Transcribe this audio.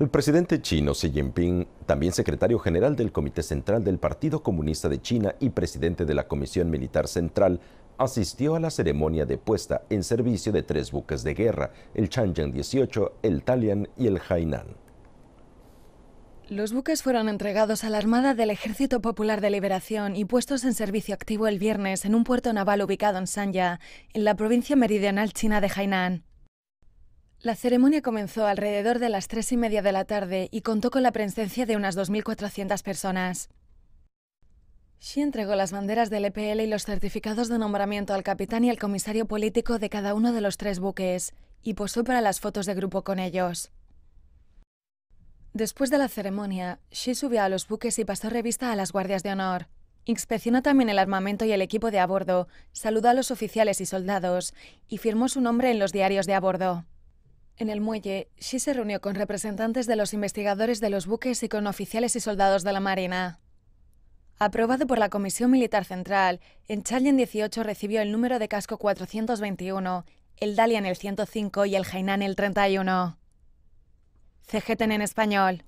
El presidente chino Xi Jinping, también secretario general del Comité Central del Partido Comunista de China y presidente de la Comisión Militar Central, asistió a la ceremonia de puesta en servicio de tres buques de guerra, el changjiang 18, el Talian y el Hainan. Los buques fueron entregados a la Armada del Ejército Popular de Liberación y puestos en servicio activo el viernes en un puerto naval ubicado en Sanya, en la provincia meridional china de Hainan. La ceremonia comenzó alrededor de las tres y media de la tarde y contó con la presencia de unas 2.400 personas. Xi entregó las banderas del EPL y los certificados de nombramiento al capitán y al comisario político de cada uno de los tres buques, y posó para las fotos de grupo con ellos. Después de la ceremonia, Xi subió a los buques y pasó revista a las guardias de honor. Inspeccionó también el armamento y el equipo de a bordo, saludó a los oficiales y soldados, y firmó su nombre en los diarios de a bordo. En el muelle, Xi se reunió con representantes de los investigadores de los buques y con oficiales y soldados de la Marina. Aprobado por la Comisión Militar Central, en en 18 recibió el número de casco 421, el Dalian el 105 y el Hainan el 31. CGTN en español.